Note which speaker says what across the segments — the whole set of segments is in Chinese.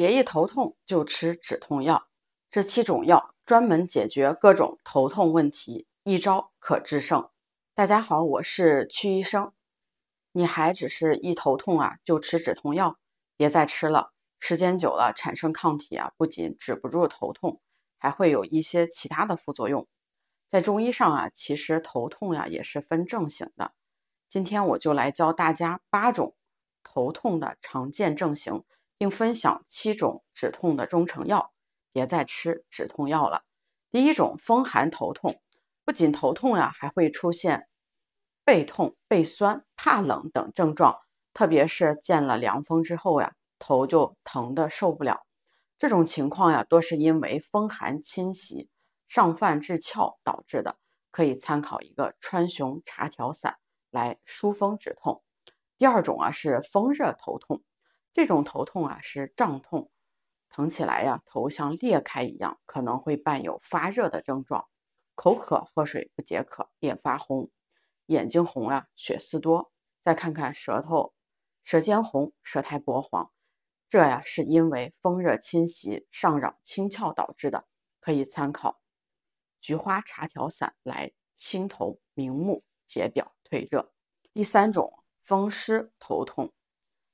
Speaker 1: 别一头痛就吃止痛药，这七种药专门解决各种头痛问题，一招可制胜。大家好，我是曲医生。你还只是一头痛啊就吃止痛药，别再吃了，时间久了产生抗体啊，不仅止不住头痛，还会有一些其他的副作用。在中医上啊，其实头痛呀也是分症型的。今天我就来教大家八种头痛的常见症型。并分享七种止痛的中成药，别再吃止痛药了。第一种，风寒头痛，不仅头痛呀，还会出现背痛、背酸、怕冷等症状，特别是见了凉风之后呀，头就疼的受不了。这种情况呀，多是因为风寒侵袭上犯至窍导致的，可以参考一个川芎茶调散来疏风止痛。第二种啊，是风热头痛。这种头痛啊是胀痛，疼起来呀头像裂开一样，可能会伴有发热的症状，口渴喝水不解渴，脸发红，眼睛红啊血丝多。再看看舌头，舌尖红，舌苔薄黄，这呀是因为风热侵袭上扰清窍导致的，可以参考菊花茶条散来清头明目解表退热。第三种风湿头痛。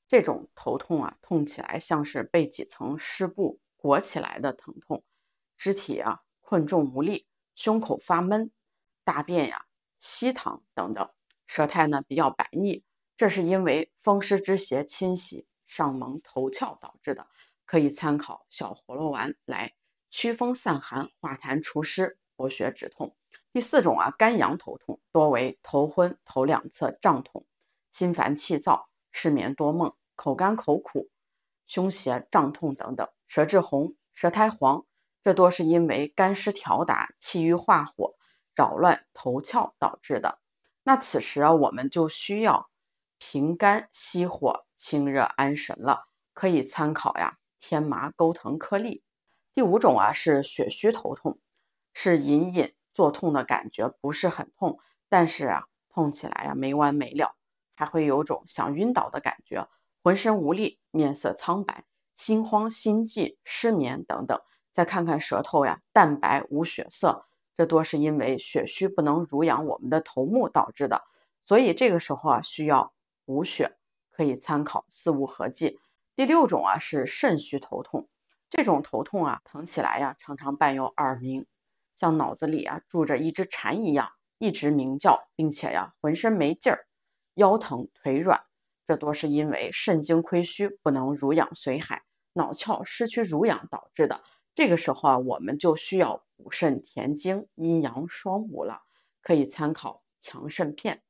Speaker 1: 这种头痛啊，痛起来像是被几层湿布裹起来的疼痛，肢体啊困重无力，胸口发闷，大便呀稀溏等等，舌苔呢比较白腻，这是因为风湿之邪侵袭上蒙头窍导致的，可以参考小葫芦丸来驱风散寒、化痰除湿、活血止痛。第四种啊，肝阳头痛多为头昏、头两侧胀痛、心烦气躁。失眠多梦、口干口苦、胸胁胀痛等等，舌质红、舌苔黄，这多是因为肝湿调达、气郁化火、扰乱头窍导致的。那此时啊，我们就需要平肝熄火、清热安神了，可以参考呀天麻钩藤颗粒。第五种啊是血虚头痛，是隐隐作痛的感觉，不是很痛，但是啊，痛起来啊没完没了。还会有种想晕倒的感觉，浑身无力，面色苍白，心慌、心悸、失眠等等。再看看舌头呀，淡白无血色，这多是因为血虚不能濡养我们的头目导致的。所以这个时候啊，需要补血，可以参考四物合剂。第六种啊是肾虚头痛，这种头痛啊，疼起来呀，常常伴有耳鸣，像脑子里啊住着一只蝉一样，一直鸣叫，并且呀，浑身没劲儿。腰疼腿软，这多是因为肾精亏虚，不能濡养髓海，脑窍失去濡养导致的。这个时候啊，我们就需要补肾填精，阴阳双补了。可以参考强肾片。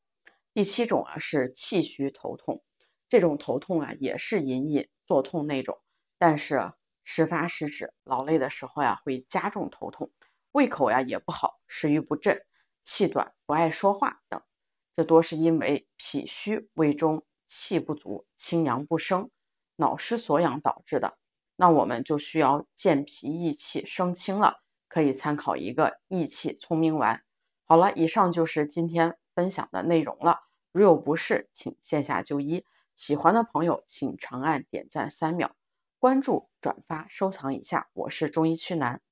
Speaker 1: 第七种啊是气虚头痛，这种头痛啊也是隐隐作痛那种，但是时发时止，劳累的时候呀会加重头痛，胃口呀也不好，食欲不振，气短，不爱说话等。这多是因为脾虚、胃中气不足、清阳不升、脑失所养导致的。那我们就需要健脾益气、升清了，可以参考一个益气聪明丸。好了，以上就是今天分享的内容了。如有不适，请线下就医。喜欢的朋友，请长按点赞三秒，关注、转发、收藏一下。我是中医屈楠。